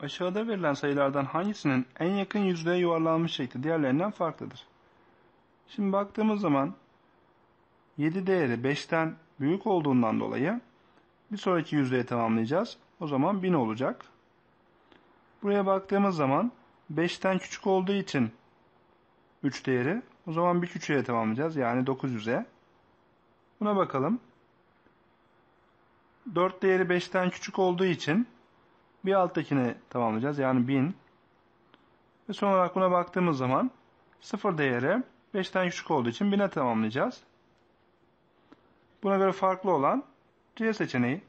Aşağıda verilen sayılardan hangisinin en yakın yüzlüğe yuvarlanmış şekli diğerlerinden farklıdır? Şimdi baktığımız zaman 7 değeri 5'ten büyük olduğundan dolayı bir sonraki yüzlüğe tamamlayacağız. O zaman 1000 olacak. Buraya baktığımız zaman 5'ten küçük olduğu için 3 değeri o zaman bir küçüğe tamamlayacağız. Yani 900'e. Buna bakalım. 4 değeri 5'ten küçük olduğu için bir alttakini tamamlayacağız. Yani 1000. Ve son olarak buna baktığımız zaman sıfır değeri 5'ten küçük olduğu için 1000'e tamamlayacağız. Buna göre farklı olan C seçeneği.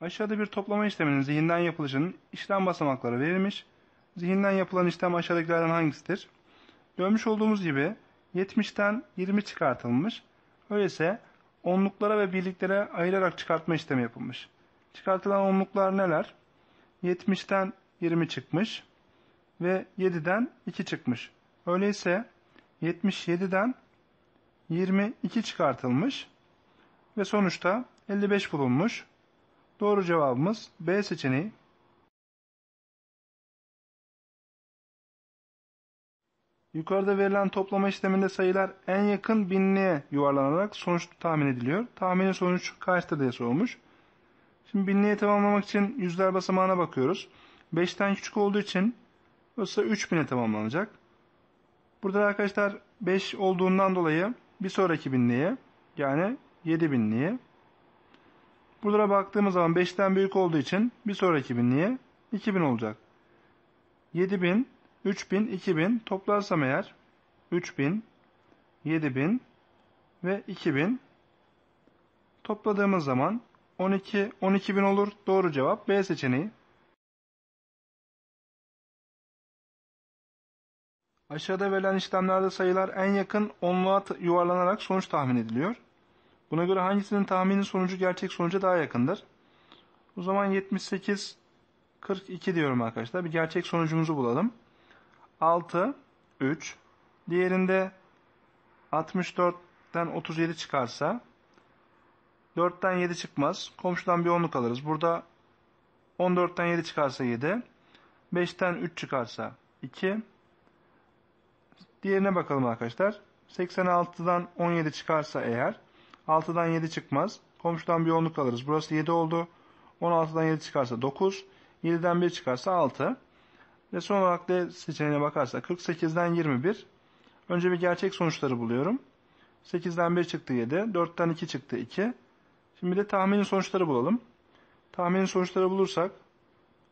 Aşağıda bir toplama işleminin zihinden yapılışının işlem basamakları verilmiş. Zihinden yapılan işlem aşağıdakilerden hangisidir? Görmüş olduğumuz gibi 70'ten 20 çıkartılmış. Öyleyse onluklara ve birliklere ayırarak çıkartma işlemi yapılmış. Çıkartılan onluklar neler? 70'ten 20 çıkmış ve 7'den 2 çıkmış. Öyleyse 77'den 22 çıkartılmış ve sonuçta 55 bulunmuş. Doğru cevabımız B seçeneği Yukarıda verilen toplama işleminde sayılar en yakın binliğe yuvarlanarak sonuç tahmin ediliyor. Tahmini sonuç kaçtır diye sorulmuş. Şimdi binliğe tamamlamak için yüzler basamağına bakıyoruz. 5'ten küçük olduğu için burası 3000'e tamamlanacak. Burada arkadaşlar 5 olduğundan dolayı bir sonraki binliğe yani 7000'liğe. Buralara baktığımız zaman 5'ten büyük olduğu için bir sonraki binliğe 2000 olacak. 7000 3000, 2000 toplarsam eğer 3000, 7000 ve 2000 topladığımız zaman 12, 12000 olur. Doğru cevap B seçeneği. Aşağıda verilen işlemlerde sayılar en yakın onluğa yuvarlanarak sonuç tahmin ediliyor. Buna göre hangisinin tahminin sonucu gerçek sonuca daha yakındır? O zaman 78 42 diyorum arkadaşlar. Bir gerçek sonucumuzu bulalım. 6, 3. Diğerinde 64'ten 37 çıkarsa 4'ten 7 çıkmaz. Komşudan bir 10'luk alırız. Burada 14'ten 7 çıkarsa 7. 5'ten 3 çıkarsa 2. Diğerine bakalım arkadaşlar. 86'dan 17 çıkarsa eğer 6'dan 7 çıkmaz. Komşudan bir 10'luk alırız. Burası 7 oldu. 16'dan 7 çıkarsa 9. 7'den 1 çıkarsa 6. Ve son olarak D seçeneğine bakarsak 48'den 21. Önce bir gerçek sonuçları buluyorum. 8'den 1 çıktı 7. 4'ten 2 çıktı 2. Şimdi de tahminin sonuçları bulalım. Tahminin sonuçları bulursak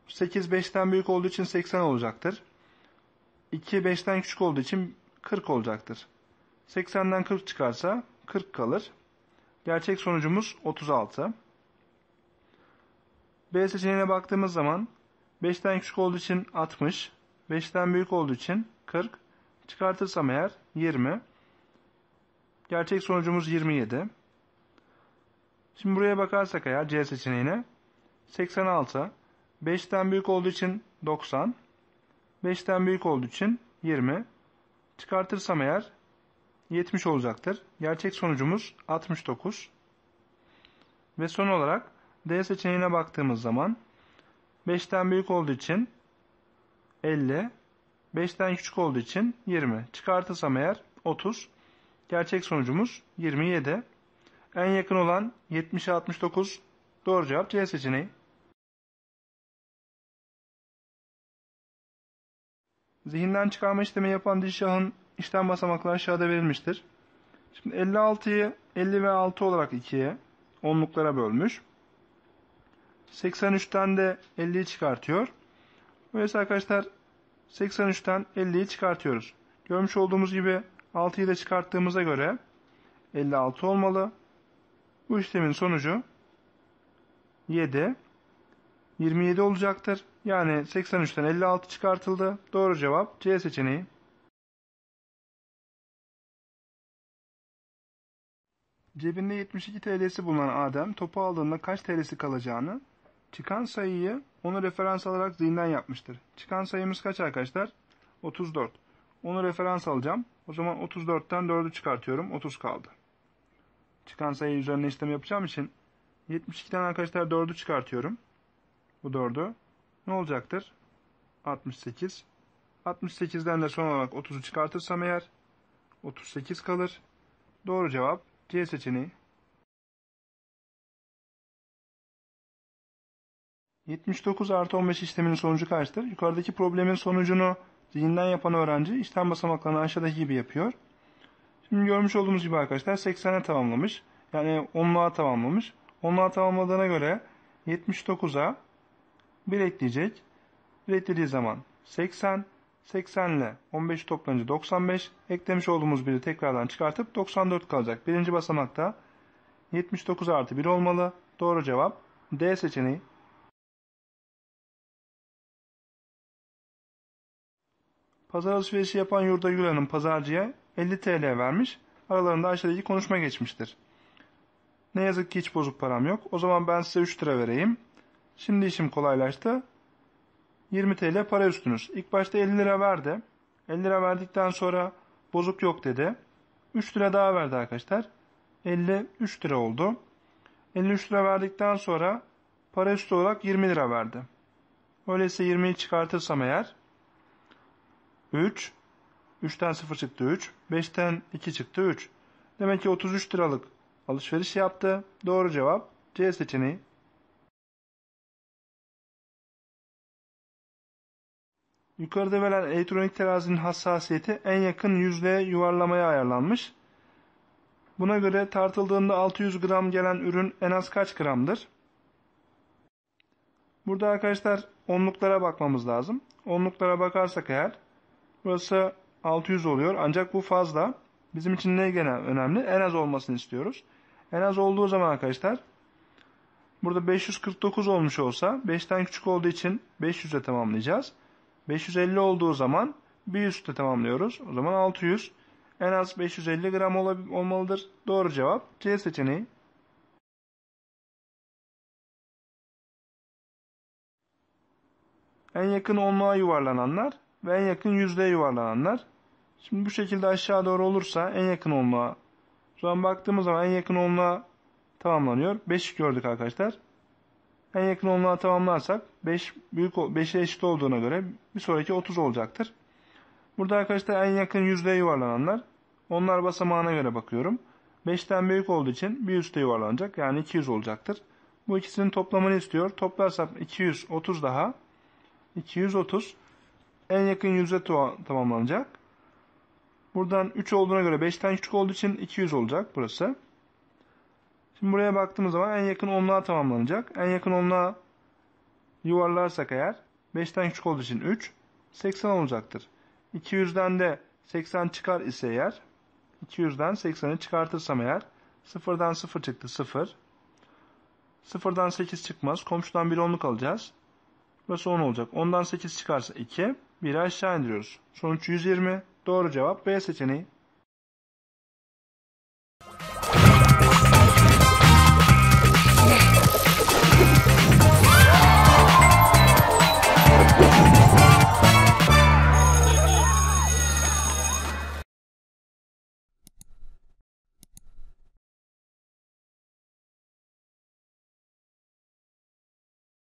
8 5'ten büyük olduğu için 80 olacaktır. 2 5'ten küçük olduğu için 40 olacaktır. 80'den 40 çıkarsa 40 kalır. Gerçek sonucumuz 36. B seçeneğine baktığımız zaman 5'ten küçük olduğu için 60. 5'ten büyük olduğu için 40. Çıkartırsam eğer 20. Gerçek sonucumuz 27. Şimdi buraya bakarsak eğer C seçeneğine 86. 5'ten büyük olduğu için 90. 5'ten büyük olduğu için 20. Çıkartırsam eğer 70 olacaktır. Gerçek sonucumuz 69. Ve son olarak D seçeneğine baktığımız zaman 5'ten büyük olduğu için 50. 5'ten küçük olduğu için 20. Çıkartırsam eğer 30. Gerçek sonucumuz 27. En yakın olan 70'e 69. Doğru cevap C seçeneği. Zihinden çıkarma işlemi yapan Dilşah'ın işlem basamakları aşağıda verilmiştir. Şimdi 56'yı 50 ve 6 olarak 2'ye onluklara bölmüş. 83'ten de 50'yi çıkartıyor. Öyleyse arkadaşlar 83'ten 50'yi çıkartıyoruz. Görmüş olduğumuz gibi 6'yı da çıkarttığımıza göre 56 olmalı. Bu işlemin sonucu 7. 27 olacaktır. Yani 83'ten 56 çıkartıldı. Doğru cevap C seçeneği. Cebinde 72 TL'si bulunan Adem topu aldığında kaç TL'si kalacağını Çıkan sayıyı onu referans alarak zihinden yapmıştır. Çıkan sayımız kaç arkadaşlar? 34. Onu referans alacağım. O zaman 34'ten 4'ü çıkartıyorum. 30 kaldı. Çıkan sayı üzerine işlem yapacağım için 72'den arkadaşlar 4'ü çıkartıyorum. Bu 4'ü. Ne olacaktır? 68. 68'den de son olarak 30'u çıkartırsam eğer 38 kalır. Doğru cevap C seçeneği. 79 artı 15 işleminin sonucu kaçtır? Yukarıdaki problemin sonucunu zihinden yapan öğrenci işlem basamaklarını aşağıdaki gibi yapıyor. Şimdi görmüş olduğumuz gibi arkadaşlar 80'e tamamlamış. Yani 10'luğa tamamlamış. 10'luğa tamamladığına göre 79'a 1 ekleyecek. 1 eklediği zaman 80, 80 ile 15 toplanınca 95. Eklemiş olduğumuz biri tekrardan çıkartıp 94 kalacak. Birinci basamakta 79 artı 1 olmalı. Doğru cevap D seçeneği. Pazar alışverişi yapan Yurda Gül Hanım pazarcıya 50 TL vermiş. Aralarında aşağıdaki konuşma geçmiştir. Ne yazık ki hiç bozuk param yok. O zaman ben size 3 lira vereyim. Şimdi işim kolaylaştı. 20 TL para üstünüz. İlk başta 50 lira verdi. 50 lira verdikten sonra bozuk yok dedi. 3 lira daha verdi arkadaşlar. 53 lira oldu. 53 lira verdikten sonra para üstü olarak 20 lira verdi. Öyleyse 20'yi çıkartırsam eğer 3. 3'ten 0 çıktı 3. 5'ten 2 çıktı 3. Demek ki 33 liralık alışveriş yaptı. Doğru cevap C seçeneği. Yukarıda verilen elektronik terazinin hassasiyeti en yakın yüzlüğe yuvarlamaya ayarlanmış. Buna göre tartıldığında 600 gram gelen ürün en az kaç gramdır? Burada arkadaşlar onluklara bakmamız lazım. Onluklara bakarsak eğer Burası 600 oluyor. Ancak bu fazla. Bizim için ne gene önemli? En az olmasını istiyoruz. En az olduğu zaman arkadaşlar burada 549 olmuş olsa 5'ten küçük olduğu için 500'e tamamlayacağız. 550 olduğu zaman bir üstte tamamlıyoruz. O zaman 600 en az 550 gram olmalıdır. Doğru cevap C seçeneği. En yakın onluğa yuvarlananlar ve en yakın yüzdeye yuvarlananlar. Şimdi bu şekilde aşağı doğru olursa en yakın onluğa. Şu an baktığımız zaman en yakın onluğa tamamlanıyor. 5 gördük arkadaşlar. En yakın onluğa tamamlarsak 5 büyük 5'e eşit olduğuna göre bir sonraki 30 olacaktır. Burada arkadaşlar en yakın yüzdeye yuvarlananlar. Onlar basamağına göre bakıyorum. 5'ten büyük olduğu için bir üste yuvarlanacak. Yani 200 olacaktır. Bu ikisinin toplamını istiyor. Toplarsam 230 daha. 230 en yakın yüze tamamlanacak. Buradan 3 olduğuna göre 5'ten küçük olduğu için 200 olacak burası. Şimdi buraya baktığımız zaman en yakın onluğa tamamlanacak. En yakın onluğa yuvarlarsak eğer 5'ten küçük olduğu için 3 80 olacaktır. 200'den de 80 çıkar ise eğer 200'den 80'i çıkartırsam eğer 0'dan 0 çıktı 0. 0'dan 8 çıkmaz. Komşudan bir onluk alacağız. Burası 10 olacak. 10'dan 8 çıkarsa 2. 1'i aşağı indiriyoruz. Sonuç 120. Doğru cevap B seçeneği.